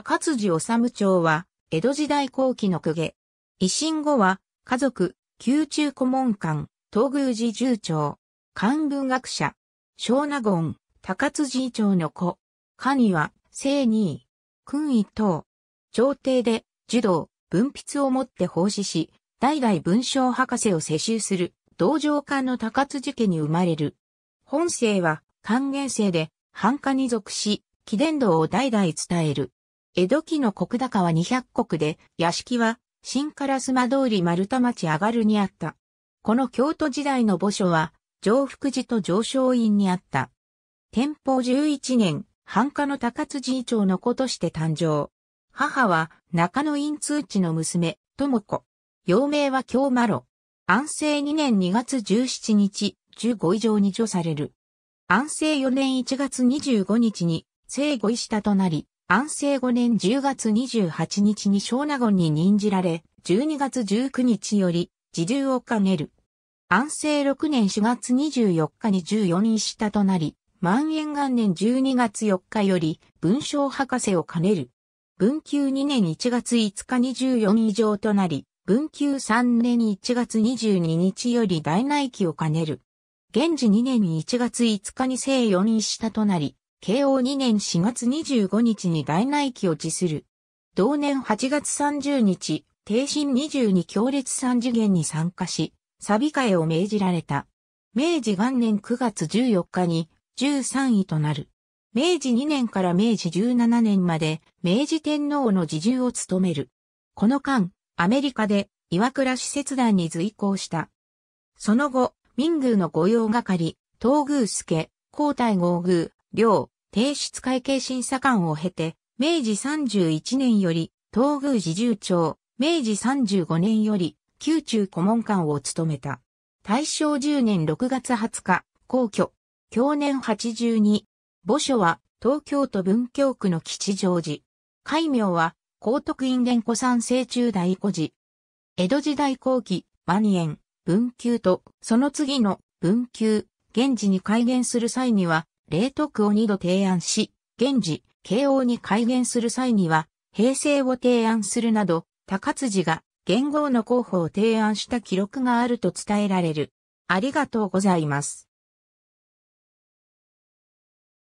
高辻治町は、江戸時代後期の公家。維新後は、家族、宮中顧問官、東宮寺重長、漢文学者、小納言、高辻町の子。家には、聖二位、君位等。朝廷で、児童、文筆をもって奉仕し、代々文章博士を世襲する、道場官の高辻家に生まれる。本姓は、還元姓で、繁華に属し、貴殿堂を代々伝える。江戸期の国高は200国で、屋敷は、新烏丸通り丸田町上がるにあった。この京都時代の墓所は、上福寺と上昇院にあった。天保11年、繁華の高津寺町の子として誕生。母は、中野院通知の娘、智子。幼名は京麻呂。安政2年2月17日、15以上に除される。安政4年1月25日に、生後医師となり、安政5年10月28日に小納言に任じられ、12月19日より、自重を兼ねる。安政6年4月24日に14位下となり、万延元年12月4日より、文章博士を兼ねる。文久2年1月5日に14以上となり、文久3年1月22日より大内記を兼ねる。現時2年1月5日に正4位下となり、慶応2年4月25日に大内期を辞する。同年8月30日、定身22強烈3次元に参加し、サビ替えを命じられた。明治元年9月14日に13位となる。明治2年から明治17年まで明治天皇の侍従を務める。この間、アメリカで岩倉使節団に随行した。その後、民宮の御用係、東宮助、皇太后宮、両、提出会計審査官を経て、明治31年より、東宮寺従長、明治35年より、宮中顧問官を務めた。大正10年6月20日、皇居、享年82。墓所は、東京都文京区の吉祥寺。戒名は、高徳院伝古山清中大古寺。江戸時代後期、万円、文久と、その次の、文久、現地に改元する際には、冷徳を2度提案し、現時、慶応に改元する際には、平成を提案するなど、高辻が元号の候補を提案した記録があると伝えられる。ありがとうございます。